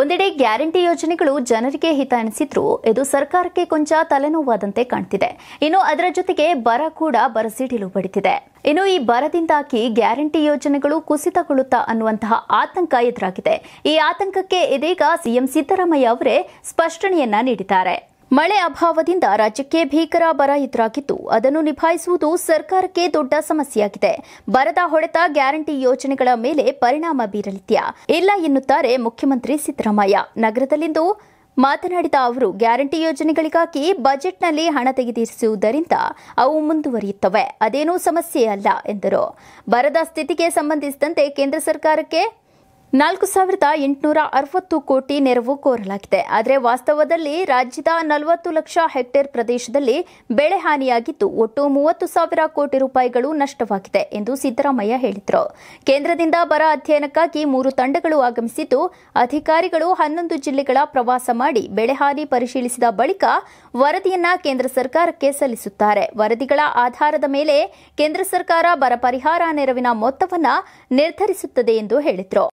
ಒಂದೆಡೆ ಗ್ಯಾರಂಟಿ ಯೋಜನೆಗಳು ಜನರಿಗೆ ಹಿತ ಎನಿಸಿದ್ರು ಇದು ಸರ್ಕಾರಕ್ಕೆ ಕೊಂಚ ತಲೆನೋವಾದಂತೆ ಕಾಣ್ತಿದೆ ಇನ್ನು ಅದರ ಜೊತೆಗೆ ಬರ ಕೂಡ ಬರಸಿಡಿಲು ಪಡಿತಿದೆ ಇನ್ನು ಈ ಬರದಿಂದಾಗಿ ಗ್ಯಾರಂಟಿ ಯೋಜನೆಗಳು ಕುಸಿತಗೊಳ್ಳುತ್ತಾ ಅನ್ನುವಂತಹ ಆತಂಕ ಎದುರಾಗಿದೆ ಈ ಆತಂಕಕ್ಕೆ ಇದೀಗ ಸಿಎಂ ಸಿದ್ದರಾಮಯ್ಯ ಅವರೇ ಸ್ಪಷ್ಟನೆಯನ್ನ ನೀಡಿದ್ದಾರೆ ಮಳೆ ಅಭಾವದಿಂದ ರಾಜ್ಯಕ್ಕೆ ಭೀಕರ ಬರ ಎದುರಾಗಿದ್ದು ಅದನ್ನು ನಿಭಾಯಿಸುವುದು ಸರ್ಕಾರಕ್ಕೆ ದೊಡ್ಡ ಸಮಸ್ಯೆಯಾಗಿದೆ ಬರದ ಹೊಡೆತ ಗ್ಯಾರಂಟಿ ಯೋಜನೆಗಳ ಮೇಲೆ ಪರಿಣಾಮ ಬೀರಲಿದೆಯಾ ಇಲ್ಲ ಎನ್ನುತ್ತಾರೆ ಮುಖ್ಯಮಂತ್ರಿ ಸಿದ್ದರಾಮಯ್ಯ ನಗರದಲ್ಲಿಂದು ಮಾತನಾಡಿದ ಅವರು ಗ್ಯಾರಂಟಿ ಯೋಜನೆಗಳಿಗಾಗಿ ಬಜೆಟ್ನಲ್ಲಿ ಹಣ ತೆಗೆದಿರಿಸುವುದರಿಂದ ಅವು ಮುಂದುವರಿಯುತ್ತವೆ ಅದೇನೂ ಸಮಸ್ಯೆ ಅಲ್ಲ ಎಂದರು ಬರದ ಸ್ಥಿತಿಗೆ ಸಂಬಂಧಿಸಿದಂತೆ ಕೇಂದ್ರ ಸರ್ಕಾರಕ್ಕೆ ನಾಲ್ಕು ಸಾವಿರದ ಎಂಟುನೂರ ಅರವತ್ತು ಕೋಟಿ ನೆರವು ಕೋರಲಾಗಿದೆ ಆದರೆ ವಾಸ್ತವದಲ್ಲಿ ರಾಜ್ಯದ ನಲವತ್ತು ಲಕ್ಷ ಹೆಕ್ಟೇರ್ ಪ್ರದೇಶದಲ್ಲಿ ಬೆಳೆ ಹಾನಿಯಾಗಿದ್ದು ಒಟ್ಟು ಮೂವತ್ತು ಸಾವಿರ ಕೋಟಿ ರೂಪಾಯಿಗಳು ನಷ್ಟವಾಗಿದೆ ಎಂದು ಸಿದ್ದರಾಮಯ್ಯ ಹೇಳಿದರು ಕೇಂದ್ರದಿಂದ ಬರ ಅಧ್ಯಯನಕ್ಕಾಗಿ ಮೂರು ತಂಡಗಳು ಆಗಮಿಸಿದ್ದು ಅಧಿಕಾರಿಗಳು ಹನ್ನೊಂದು ಜಿಲ್ಲೆಗಳ ಪ್ರವಾಸ ಮಾಡಿ ಬೆಳೆ ಹಾನಿ ಪರಿಶೀಲಿಸಿದ ಬಳಿಕ ವರದಿಯನ್ನ ಕೇಂದ್ರ ಸರ್ಕಾರಕ್ಕೆ ಸಲ್ಲಿಸುತ್ತಾರೆ ವರದಿಗಳ ಆಧಾರದ ಮೇಲೆ ಕೇಂದ್ರ ಸರ್ಕಾರ ಬರ ಪರಿಹಾರ ನೆರವಿನ ಮೊತ್ತವನ್ನು ನಿರ್ಧರಿಸುತ್ತದೆ ಎಂದು ಹೇಳಿದರು